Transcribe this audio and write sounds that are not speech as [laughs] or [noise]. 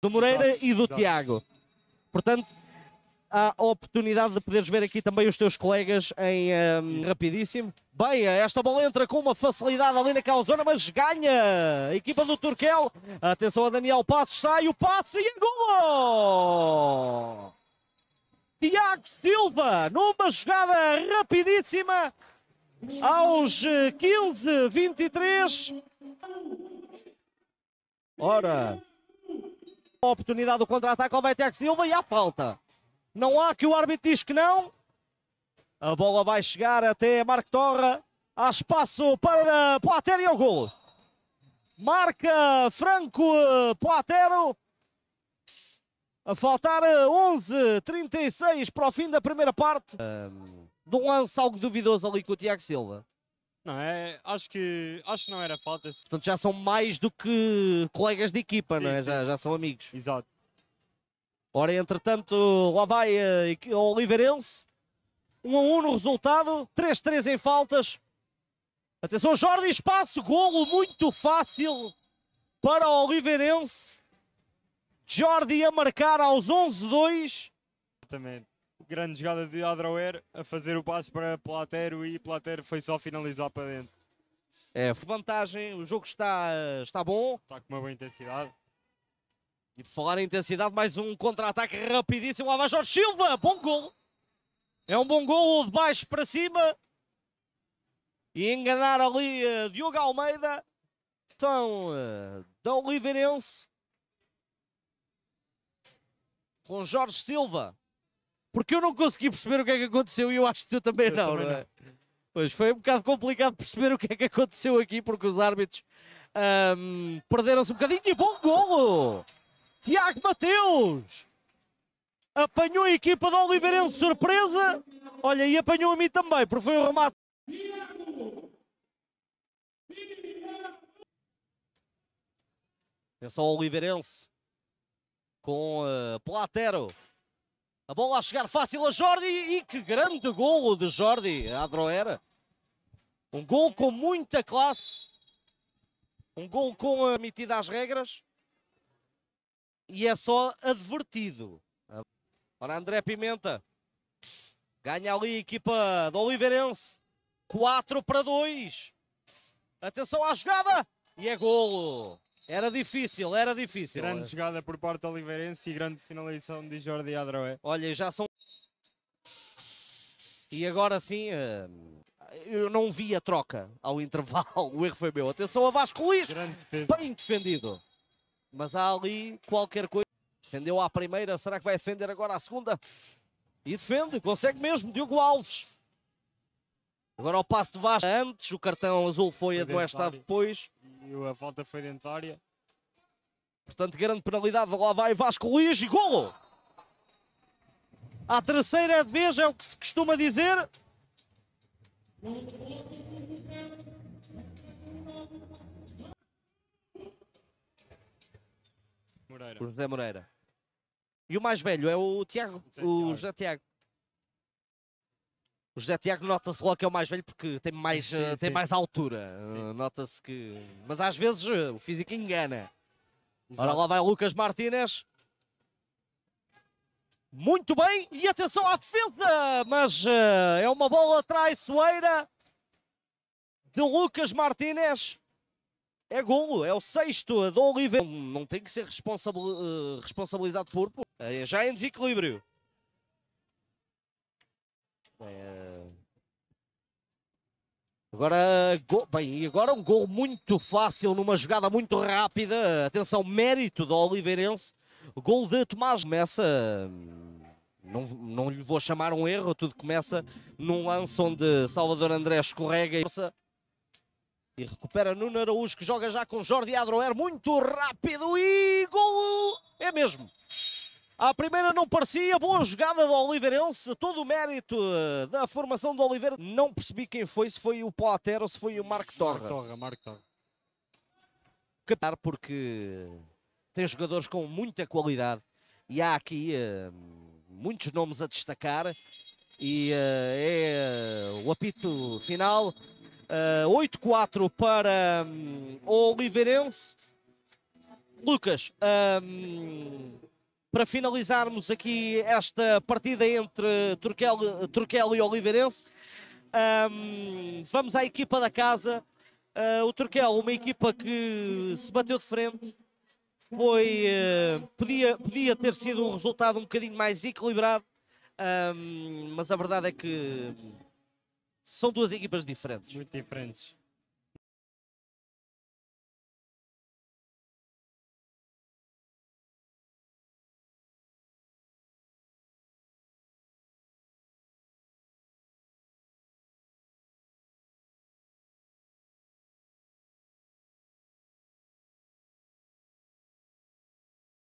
do Moreira e do Tiago. Portanto, há a oportunidade de poderes ver aqui também os teus colegas em um, ehm, rapidíssimo. Bem, esta bola entra com uma facilidade ali naquela zona, mas ganha a equipa do Turquel. Atenção a Daniel Passos, sai o passe e é gol! Tiago Silva, numa jogada rapidíssima, aos 15, eh, 23. Ora, a oportunidade do contra-ataque ao Betex Silva e há falta. Não há que o árbitro diz que não. A bola vai chegar até Marco Torra. Há espaço para Poatero e é o gol. Marca Franco eh, Poatero. A faltar 11.36 eh, para o fim da primeira parte. Um, de um lance algo duvidoso ali com o Tiago Silva não é? Acho que, acho que não era falta. Portanto, já são mais do que colegas de equipa, sim, não é? Já, já, são amigos. Exato. Ora, entretanto, lá vai eh, o Oliveirense. 1 a 1 no resultado, 3-3 em faltas. Atenção, Jordi, espaço, golo muito fácil para o Oliveirense. Jordi a marcar aos 11-2. Exatamente grande jogada de Adrauer a fazer o passe para Platero e Platero foi só finalizar para dentro. É, vantagem, o jogo está, está bom. Está com uma boa intensidade. E por falar em intensidade, mais um contra-ataque rapidíssimo. Lá vai Jorge Silva, bom gol. É um bom gol de baixo para cima. E enganar ali eh, Diogo Almeida. São uh, da Oliveirense. Com Jorge Silva. Porque eu não consegui perceber o que é que aconteceu e eu acho que tu também não, também não é? Pois foi um bocado complicado perceber o que é que aconteceu aqui, porque os árbitros um, perderam-se um bocadinho. E bom golo! Tiago Mateus! Apanhou a equipa da Oliveirense, surpresa! Olha, e apanhou a mim também, porque foi o um remate. É só o Oliveirense com uh, Platero. A bola a chegar fácil a Jordi e que grande golo de Jordi Adroera. Um gol com muita classe. Um gol com a metida às regras. E é só advertido. Para André Pimenta. Ganha ali a equipa do Oliveirense. 4 para 2. Atenção à jogada. E é golo. Era difícil, era difícil. Grande olha. jogada por parte oliveirense e grande finalização de Jordi Adroé. Olha, já são... E agora sim, eh, eu não vi a troca ao [laughs] intervalo, o erro foi meu. Atenção a Vasco Luís, bem defendido. Mas há ali qualquer coisa. Defendeu à primeira, será que vai defender agora à segunda? E defende, consegue mesmo, Diogo Alves. Agora o passo de Vasco antes, o cartão azul foi, foi a do depois e a falta foi dentro da área. Portanto, grande penalidade, lá vai Vasco Luís e golo! A terceira é de vez, é o que se costuma dizer. Moreira. O José Moreira. E o mais velho é o Tiago, o José Tiago. O José Tiago nota-se logo que é o mais velho porque tem mais, sim, uh, tem sim. mais altura. Uh, nota-se que. Mas às vezes uh, o físico engana. Exato. Ora lá vai Lucas Martínez. Muito bem, e atenção à defesa, mas é uma bola traiçoeira de Lucas Martínez. É golo, é o sexto do Oliveira. Não, tem que ser responsab responsabilizado por. já é em desequilíbrio. É, agora, bem bem, agora um gol muito fácil, numa jogada muito rápida. Atenção, mérito do Oliveirense. Gol de Tomás começa. Não, não lhe vou chamar um erro, tudo começa num lance onde Salvador André escorrega e recupera Nuno Araújo, que joga já com Jordi Adroer, muito rápido e gol! É mesmo! A primeira não parecia, boa jogada do Oliveirense, todo o mérito eh, da formação do Oliveira. Não percebi quem foi, se foi o Poater ou se foi o Marco Torra. Marco Torra, Marco Torra. porque tem jogadores com muita qualidade e há aqui uh, muitos nomes a destacar e uh, é uh, o apito final. 8-4 para um, o Oliveirense. Lucas, um, para finalizarmos aqui esta partida entre Turquel, Turquel e Oliveirense. Um, vamos à equipa da casa. Uh, o Turquel, uma equipa que se bateu de frente, foi, uh, podia, podia ter sido um resultado um bocadinho mais equilibrado, um, mas a verdade é que são duas equipas diferentes. Muito diferentes.